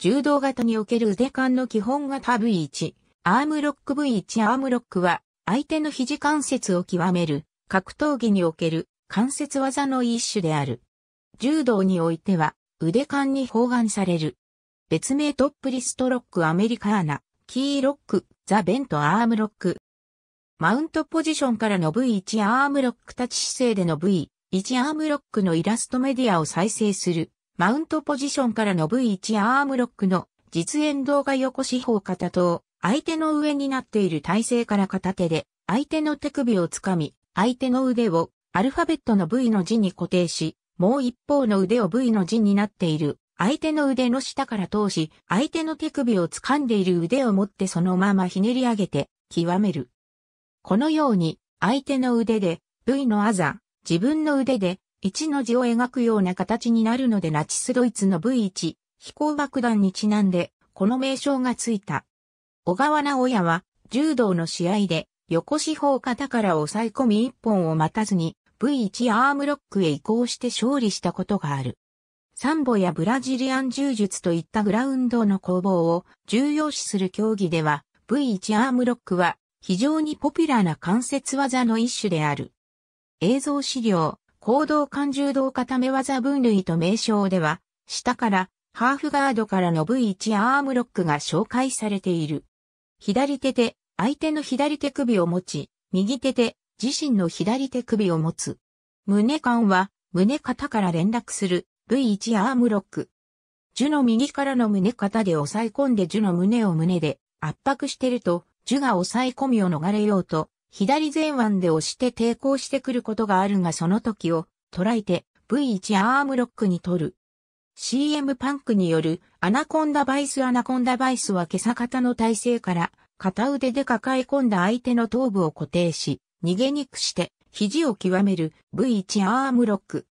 柔道型における腕管の基本型 V1、アームロック V1 アームロックは、相手の肘関節を極める、格闘技における関節技の一種である。柔道においては、腕管に包含される。別名トップリストロックアメリカーナ、キーロック、ザベントアームロック。マウントポジションからの V1 アームロック立ち姿勢での V1 アームロックのイラストメディアを再生する。マウントポジションからの V1 アームロックの実演動画横四方片頭、相手の上になっている体勢から片手で、相手の手首をつかみ、相手の腕をアルファベットの V の字に固定し、もう一方の腕を V の字になっている、相手の腕の下から通し、相手の手首を掴んでいる腕を持ってそのままひねり上げて、極める。このように、相手の腕で、V のあざ、自分の腕で、1の字を描くような形になるのでナチスドイツの V1 飛行爆弾にちなんでこの名称がついた。小川直也は柔道の試合で横四方肩から抑え込み一本を待たずに V1 アームロックへ移行して勝利したことがある。サンボやブラジリアン柔術といったグラウンドの攻防を重要視する競技では V1 アームロックは非常にポピュラーな関節技の一種である。映像資料報道感柔道固め技分類と名称では、下から、ハーフガードからの V1 アームロックが紹介されている。左手で、相手の左手首を持ち、右手で、自身の左手首を持つ。胸間は、胸肩から連絡する V1 アームロック。樹の右からの胸肩で押さえ込んで樹の胸を胸で圧迫してると、樹が押さえ込みを逃れようと、左前腕で押して抵抗してくることがあるがその時を捉えて V1 アームロックに取る。CM パンクによるアナコンダバイスアナコンダバイスは今朝方の体勢から片腕で抱え込んだ相手の頭部を固定し逃げにくして肘を極める V1 アームロック。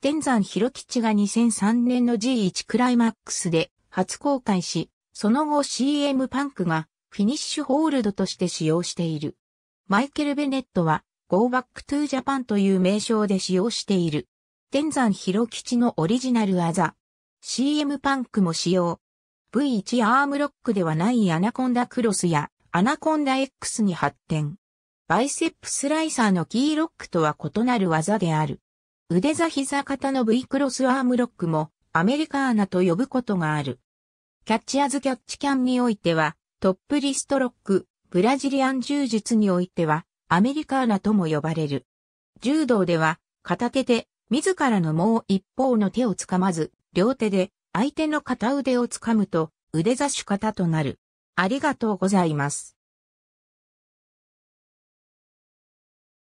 天山広吉が2003年の G1 クライマックスで初公開し、その後 CM パンクがフィニッシュホールドとして使用している。マイケル・ベネットは Go Back to Japan という名称で使用している。天山広吉のオリジナル技。CM パンクも使用。V1 アームロックではないアナコンダクロスやアナコンダ X に発展。バイセップスライサーのキーロックとは異なる技である。腕座膝型の V クロスアームロックもアメリカーナと呼ぶことがある。キャッチアズキャッチキャンにおいてはトップリストロック、ブラジリアン柔術においては、アメリカーナとも呼ばれる。柔道では、片手で、自らのもう一方の手をつかまず、両手で、相手の片腕をつかむと、腕差し方となる。ありがとうございます。